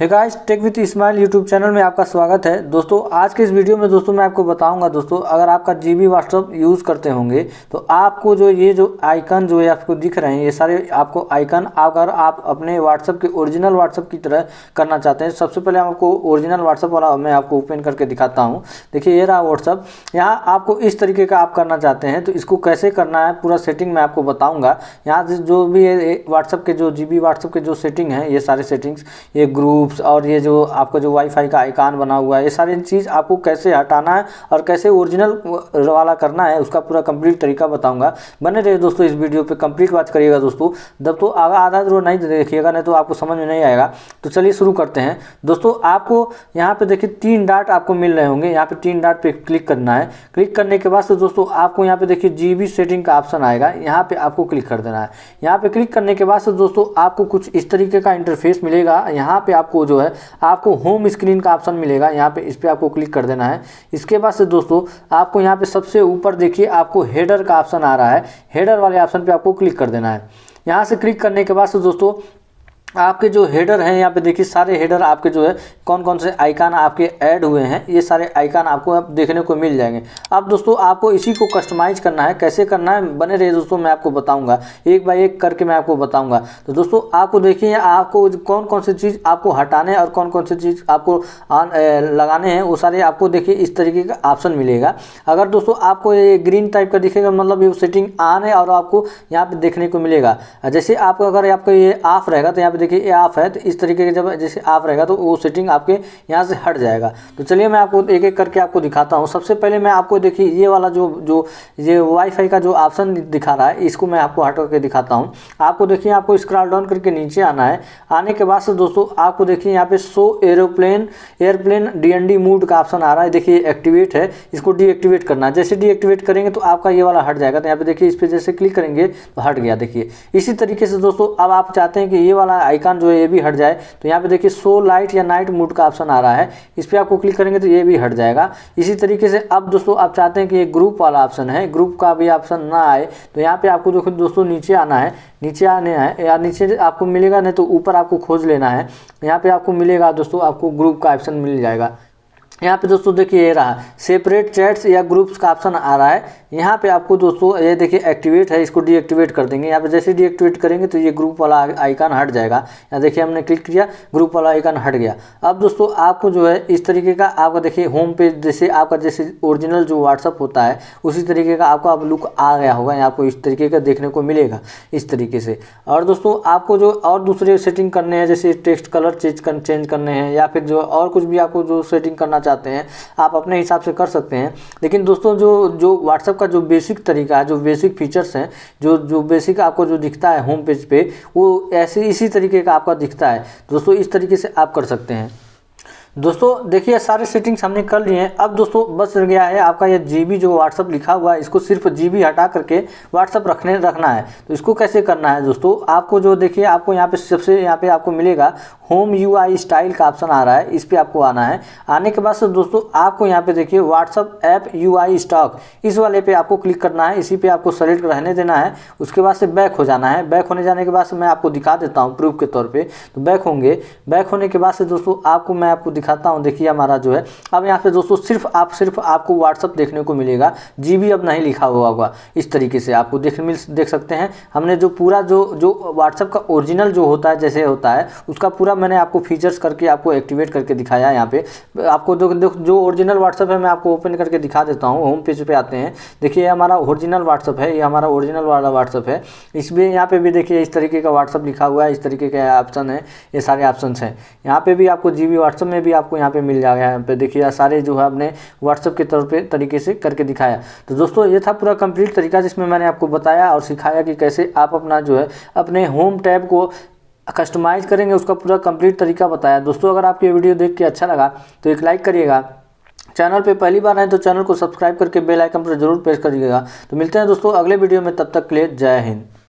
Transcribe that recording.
है guys tech with smile YouTube channel में आपका स्वागत है दोस्तों आज के इस वीडियो में दोस्तों मैं आपको बताऊंगा दोस्तों अगर आपका जी बी व्हाट्सअप यूज़ करते होंगे तो आपको जो ये जो आइकन जो है आपको दिख रहे हैं ये सारे आपको आइकन अगर आप अपने व्हाट्सअप के ओरिजिनल व्हाट्सअप की तरह करना चाहते हैं तो सबसे पहले आपको ओरिजिनल व्हाट्सअप वाला मैं आपको ओपन करके दिखाता हूँ देखिए ये रहा व्हाट्सअप यहाँ आपको इस तरीके का आप करना चाहते हैं तो इसको कैसे करना है पूरा सेटिंग मैं आपको बताऊँगा यहाँ जो भी व्हाट्सअप के जो जी बी व्हाट्सअप के जो सेटिंग हैं ये सारे सेटिंग्स ये ग्रुप लूप्स और ये जो आपका जो वाईफाई का आइकान बना हुआ है ये सारी चीज़ आपको कैसे हटाना है और कैसे ओरिजिनल वाला करना है उसका पूरा कंप्लीट तरीका बताऊंगा बने रहिए दोस्तों इस वीडियो पे कंप्लीट बात करिएगा दोस्तों जब तो आगे आधा जरूर तो नहीं देखिएगा नहीं तो आपको समझ में नहीं आएगा तो चलिए शुरू करते हैं दोस्तों आपको यहाँ पर देखिए तीन डाट आपको मिल रहे होंगे यहाँ पर तीन डाट पर क्लिक करना है क्लिक करने के बाद से दोस्तों आपको यहाँ पर देखिए जी सेटिंग का ऑप्शन आएगा यहाँ पर आपको क्लिक कर देना है यहाँ पर क्लिक करने के बाद से दोस्तों आपको कुछ इस तरीके का इंटरफेस मिलेगा यहाँ पर आपको आपको जो है आपको होम स्क्रीन का ऑप्शन मिलेगा यहाँ पे इस पर आपको क्लिक कर देना है इसके बाद से दोस्तों आपको यहाँ पे सबसे ऊपर देखिए आपको हेडर का ऑप्शन आ रहा है हेडर वाले ऑप्शन पर आपको क्लिक कर देना है यहाँ से क्लिक करने के बाद से दोस्तों आपके जो हेडर हैं यहाँ पे देखिए सारे हेडर आपके जो है कौन कौन से आइकान आपके ऐड हुए हैं ये सारे आइकान आपको अब देखने को मिल जाएंगे अब दोस्तों आपको इसी को कस्टमाइज करना है कैसे करना है बने रहे दोस्तों मैं आपको बताऊंगा एक बाय एक करके मैं आपको बताऊंगा तो दोस्तों आपको देखिए आपको कौन कौन सी चीज़ आपको हटाने और कौन कौन सी चीज़ आपको आन, ए, लगाने हैं वो सारे आपको देखिए इस तरीके का ऑप्शन मिलेगा अगर दोस्तों आपको ये ग्रीन टाइप का दिखेगा मतलब ये सेटिंग ऑन है और आपको यहाँ पर देखने को मिलेगा जैसे आपको अगर आपका ये ऑफ रहेगा तो यहाँ पर देखिए ये ऑफ है तो इस तरीके के जब जैसे ऑफ रहेगा तो वो सेटिंग आपके यहाँ से हट जाएगा तो चलिए मैं आपको एक एक करके आपको दिखाता हूँ सबसे पहले मैं आपको देखिए ये वाला जो जो ये वाईफाई का जो ऑप्शन दिखा रहा है इसको मैं आपको हट करके दिखाता हूँ आपको देखिए आपको स्क्रॉल डाउन करके नीचे आना है आने के बाद से दोस्तों आपको देखिए यहाँ पे so aeroplane airplane D mode का ऑप्शन आ रहा है देखिए एक्टिवेट है इसको डीएक्टिवेट करना है जैसे डीएक्टिवेट करेंगे तो आपका ये वाला हट जाएगा तो यहाँ पे देखिए इस पर जैसे क्लिक करेंगे तो हट गया देखिए इसी तरीके से दोस्तों अब आप चाहते हैं कि ये वाला आइकन जो है ये भी हट जाए तो यहाँ पे देखिए सो लाइट या नाइट मूड का ऑप्शन आ रहा है इस पर आपको क्लिक करेंगे तो ये भी हट जाएगा इसी तरीके से अब दोस्तों आप चाहते हैं कि ये ग्रुप वाला ऑप्शन है ग्रुप का भी ऑप्शन ना आए तो यहाँ पर आपको देखो दोस्तों नीचे आना है नीचे आने है या नीचे आपको मिलेगा नहीं तो ऊपर आपको खोज लेना है यहाँ पर आपको मिलेगा दोस्तों आपको ग्रुप का ऑप्शन मिल जाएगा यहाँ पे दोस्तों देखिए ये रहा सेपरेट चैट्स या ग्रुप्स का ऑप्शन आ रहा है यहाँ पे आपको दोस्तों ये देखिए एक्टिवेट है इसको डीएक्टिवेट कर देंगे यहाँ पे जैसे डीएक्टिवेट करेंगे तो ये ग्रुप वाला आइकन हट जाएगा यहाँ देखिए हमने क्लिक किया ग्रुप वाला आइकन हट गया अब दोस्तों आपको जो है इस तरीके का आपका देखिए होम पेज जैसे आपका जैसे ओरिजिनल जो व्हाट्सअप होता है उसी तरीके का आपका अब लुक आ गया होगा यहाँ आपको इस तरीके का देखने को मिलेगा इस तरीके से और दोस्तों आपको जो और दूसरे सेटिंग करने हैं जैसे टेक्स्ट कलर चेंज चेंज करने हैं या फिर जो और कुछ भी आपको जो सेटिंग करना चाहते हैं आप अपने हिसाब से कर सकते हैं लेकिन दोस्तों जो जो व्हाट्सअप का जो बेसिक तरीका है जो बेसिक फीचर्स हैं जो जो बेसिक आपको जो दिखता है होम पेज पे वो ऐसे इसी तरीके का आपका दिखता है दोस्तों इस तरीके से आप कर सकते हैं दोस्तों देखिए सारे सेटिंग्स हमने कर लिए हैं अब दोस्तों बस रह गया है आपका ये जीबी जो व्हाट्सअप लिखा हुआ है इसको सिर्फ जीबी हटा करके व्हाट्सअप रखने रखना है तो इसको कैसे करना है दोस्तों आपको जो देखिए आपको यहाँ पे सबसे यहाँ पे आपको मिलेगा होम यू स्टाइल का ऑप्शन आ रहा है इस पर आपको आना है आने के बाद से दोस्तों आपको यहाँ पे देखिए व्हाट्सअप ऐप यू स्टॉक इस वाले पे आपको क्लिक करना है इसी पे आपको सेलेक्ट रहने देना है उसके बाद से बैक हो जाना है बैक होने जाने के बाद से मैं आपको दिखा देता हूँ प्रूफ के तौर पर तो बैक होंगे बैक होने के बाद से दोस्तों आपको मैं आपको दिखाता हूँ देखिए हमारा जो है अब यहाँ पे दोस्तों सिर्फ आप सिर्फ आपको व्हाट्सअप देखने को मिलेगा जी अब नहीं लिखा हुआ होगा इस तरीके से आपको देख मिल देख सकते हैं हमने जो पूरा जो जो व्हाट्सअप का ओरिजिनल जो होता है जैसे होता है उसका पूरा मैंने आपको फीचर्स करके आपको एक्टिवेट करके दिखाया यहाँ पे आपको जो जो ओरिजिनल व्हाट्सअप है मैं आपको ओपन करके दिखा देता हूँ होम पेज पर आते हैं देखिए हमारा ओरिजिनल व्हाट्सअप है ये हमारा ओरिजिनल वाला व्हाट्सअप है इसमें यहाँ पे भी देखिए इस तरीके का व्हाट्सअप लिखा हुआ है इस तरीके के ऑप्शन है ये सारे ऑप्शन हैं यहाँ पे भी आपको जी व्हाट्सएप व्हाट्सअप में भी आपको यहाँ पे मिल जाएगा यहाँ पे देखिए सारे जो है आपने व्हाट्सअप के तौर पे तरीके से करके दिखाया तो दोस्तों ये था पूरा कंप्लीट तरीका जिसमें मैंने आपको बताया और सिखाया कि कैसे आप अपना जो है अपने होम टैब को कस्टमाइज़ करेंगे उसका पूरा कंप्लीट तरीका बताया दोस्तों अगर आपको ये वीडियो देख के अच्छा लगा तो एक लाइक करिएगा चैनल पे पहली बार आए तो चैनल को सब्सक्राइब करके बेल आइकन पर जरूर प्रेस करिएगा तो मिलते हैं दोस्तों अगले वीडियो में तब तक के लिए जय हिंद